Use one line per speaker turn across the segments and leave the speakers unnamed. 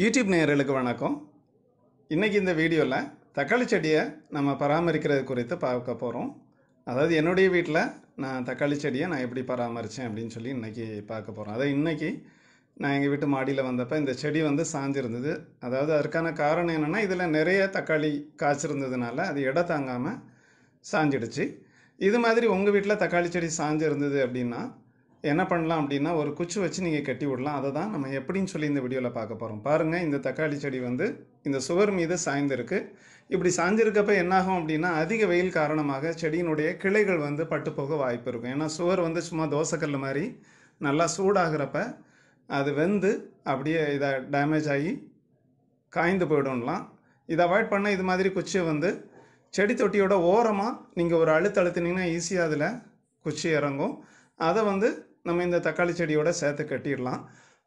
YouTube நேயர்களுக்கு வணக்கம் இன்றைக்கி இந்த வீடியோவில் தக்காளி செடியை நம்ம பராமரிக்கிறது குறித்து பார்க்க போகிறோம் அதாவது என்னுடைய வீட்டில் நான் தக்காளி செடியை நான் எப்படி பராமரித்தேன் அப்படின்னு சொல்லி இன்றைக்கி பார்க்க போகிறோம் அதை இன்றைக்கி நான் எங்கள் வீட்டு மாடியில் வந்தப்போ இந்த செடி வந்து சாஞ்சிருந்தது அதாவது அதற்கான காரணம் என்னென்னா இதில் நிறைய தக்காளி காய்ச்சிருந்ததுனால அது இட தாங்காமல் சாஞ்சிடுச்சு இது மாதிரி உங்கள் வீட்டில் தக்காளி செடி சாஞ்சிருந்தது அப்படின்னா என்ன பண்ணலாம் அப்படின்னா ஒரு குச்சி வச்சு நீங்கள் கட்டி விடலாம் அதை தான் நம்ம எப்படின்னு சொல்லி இந்த வீடியோவில் பார்க்க போகிறோம் பாருங்கள் இந்த தக்காளி செடி வந்து இந்த சுவர் மீது சாய்ந்திருக்கு இப்படி சாய்ந்திருக்கப்ப என்னாகும் அப்படின்னா அதிக வெயில் காரணமாக செடியினுடைய கிளைகள் வந்து பட்டுப்போக வாய்ப்பு இருக்கும் ஏன்னா சுவர் வந்து சும்மா தோசைக்கல் மாதிரி நல்லா சூடாகிறப்ப அது வெந்து அப்படியே இதாக டேமேஜ் ஆகி காய்ந்து போயிடும்லாம் இதை அவாய்ட் பண்ண இது மாதிரி குச்சியை வந்து செடி தொட்டியோட ஓரமாக நீங்கள் ஒரு அழுத்த அழுத்தினீங்கன்னா ஈஸியாக அதில் குச்சி இறங்கும் அதை வந்து நம்ம இந்த தக்காளி செடியோட சேர்த்து கட்டிடலாம்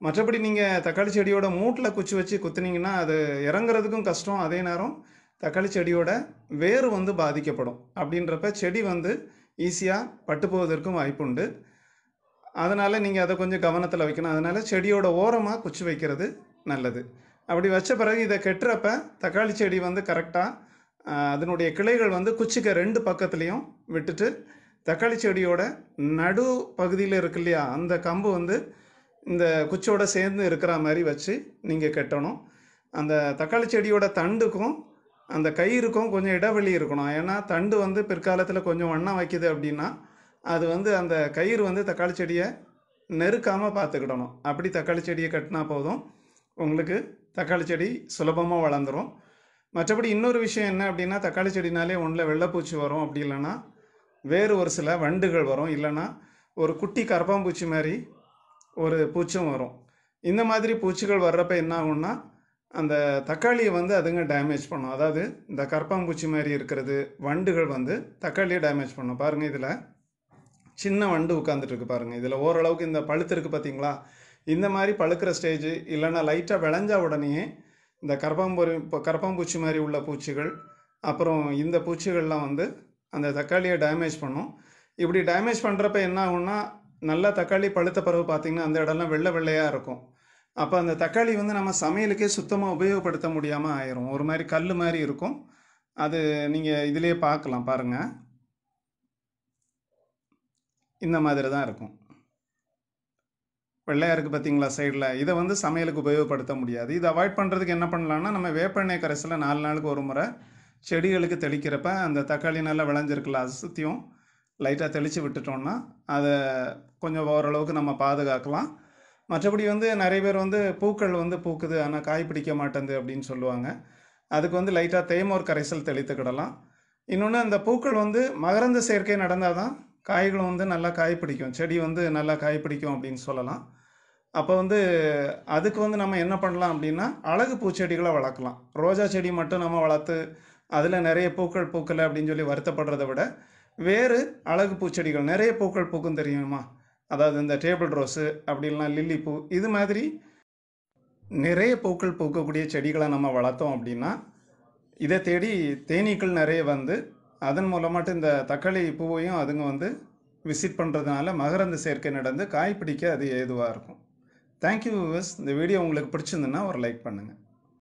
மற்றபடி நீங்கள் தக்காளி செடியோட மூட்டில் குச்சி வச்சு குத்துனீங்கன்னா அது இறங்குறதுக்கும் கஷ்டம் அதே நேரம் தக்காளி செடியோட வேர் வந்து பாதிக்கப்படும் அப்படின்றப்ப செடி வந்து ஈஸியாக பட்டு போவதற்கும் வாய்ப்பு உண்டு அதனால் நீங்கள் அதை கொஞ்சம் கவனத்தில் வைக்கணும் அதனால் செடியோட ஓரமாக குச்சி வைக்கிறது நல்லது அப்படி வச்ச பிறகு இதை கெட்டுறப்ப தக்காளி செடி வந்து கரெக்டாக அதனுடைய கிளைகள் வந்து குச்சிக்க ரெண்டு பக்கத்துலேயும் விட்டுட்டு தக்காளி செடியோட நடு பகுதியில் இருக்கு இல்லையா அந்த கம்பு வந்து இந்த குச்சோட சேர்ந்து இருக்கிற மாதிரி வச்சு நீங்கள் கட்டணும் அந்த தக்காளி செடியோட தண்டுக்கும் அந்த கயிறுக்கும் கொஞ்சம் இடைவெளி இருக்கணும் ஏன்னா தண்டு வந்து பிற்காலத்தில் கொஞ்சம் வண்ணம் வைக்குது அப்படின்னா அது வந்து அந்த கயிறு வந்து தக்காளி செடியை நெருக்காமல் பார்த்துக்கிடணும் அப்படி தக்காளி செடியை கட்டினா போதும் உங்களுக்கு தக்காளி செடி சுலபமாக வளர்ந்துடும் மற்றபடி இன்னொரு விஷயம் என்ன அப்படின்னா தக்காளி செடினாலே ஒன்றில் வெள்ளைப்பூச்சி வரும் அப்படி இல்லைன்னா வேறு ஒரு சில வண்டுகள் வரும் இல்லைன்னா ஒரு குட்டி கரப்பாம்பூச்சி மாதிரி ஒரு பூச்சும் வரும் இந்த மாதிரி பூச்சிகள் வர்றப்ப என்ன ஆகும்னா அந்த தக்காளியை வந்து அதுங்க டேமேஜ் பண்ணும் அதாவது இந்த கரப்பாம்பூச்சி மாதிரி இருக்கிறது வண்டுகள் வந்து தக்காளியை டேமேஜ் பண்ணும் பாருங்கள் இதில் சின்ன வண்டு உட்காந்துட்டு பாருங்கள் இதில் ஓரளவுக்கு இந்த பழுத்து இருக்குது பார்த்தீங்களா இந்த மாதிரி பழுக்கிற ஸ்டேஜ் இல்லைன்னா லைட்டாக விளைஞ்ச உடனேயே இந்த கரப்பாம்பூரி கரப்பாம்பூச்சி மாதிரி உள்ள பூச்சிகள் அப்புறம் இந்த பூச்சிகள்லாம் வந்து அந்த தக்காளியை டேமேஜ் பண்ணும் இப்படி டேமேஜ் பண்ணுறப்ப என்ன ஆகும்னா நல்லா தக்காளி பழுத்த பிறகு பார்த்திங்கன்னா அந்த இடம்லாம் வெள்ளை வெள்ளையாக இருக்கும் அப்போ அந்த தக்காளி வந்து நம்ம சமையலுக்கே சுத்தமாக உபயோகப்படுத்த முடியாமல் ஆயிரும் ஒரு மாதிரி கல் மாதிரி இருக்கும் அது நீங்கள் இதிலே பார்க்கலாம் பாருங்கள் இந்த மாதிரி தான் இருக்கும் வெள்ளையாக இருக்குது பார்த்தீங்களா சைடில் இதை வந்து சமையலுக்கு உபயோகப்படுத்த முடியாது இதை அவாய்ட் பண்ணுறதுக்கு என்ன பண்ணலான்னா நம்ம வேப்பெண்ணெய் கரைசலை நாலு நாளுக்கு ஒரு முறை செடிகளுக்கு தெளிக்கிறப்ப அந்த தக்காளி நல்லா விளைஞ்சிருக்கல அது சுற்றியும் லைட்டாக தெளித்து விட்டுட்டோன்னா அதை கொஞ்சம் ஓரளவுக்கு நம்ம பாதுகாக்கலாம் மற்றபடி வந்து நிறைய பேர் வந்து பூக்கள் வந்து பூக்குது ஆனால் காய் பிடிக்க மாட்டேங்குது அப்படின்னு சொல்லுவாங்க அதுக்கு வந்து லைட்டாக தேய்மோர் கரைசல் தெளித்துக்கிடலாம் இன்னொன்று அந்த பூக்கள் வந்து மகரந்த சேர்க்கை நடந்தால் தான் காய்களும் வந்து நல்லா காய் பிடிக்கும் செடி வந்து நல்லா காய் பிடிக்கும் அப்படின்னு சொல்லலாம் அப்போ வந்து அதுக்கு வந்து நம்ம என்ன பண்ணலாம் அப்படின்னா அழகு பூச்செடிகளை வளர்க்கலாம் ரோஜா செடி மட்டும் நம்ம வளர்த்து அதில் நிறைய பூக்கள் பூக்கலை அப்படின்னு சொல்லி வருத்தப்படுறத விட வேறு அழகு பூச்செடிகள் நிறைய பூக்கள் பூக்கும் தெரியுமா அதாவது இந்த டேபிள் ரோஸு அப்படின்லாம் லில்லி பூ இது மாதிரி நிறைய பூக்கள் பூக்கக்கூடிய செடிகளை நம்ம வளர்த்தோம் அப்படின்னா இதை தேடி தேனீக்கள் நிறைய வந்து அதன் மூலமாட்டு இந்த தக்காளி பூவையும் அதுங்க வந்து விசிட் பண்ணுறதுனால மகரந்து சேர்க்கை நடந்து காய் பிடிக்க அது ஏதுவாக இருக்கும் தேங்க்யூ வியூவர்ஸ் இந்த வீடியோ உங்களுக்கு பிடிச்சிருந்ததுன்னா ஒரு லைக் பண்ணுங்கள்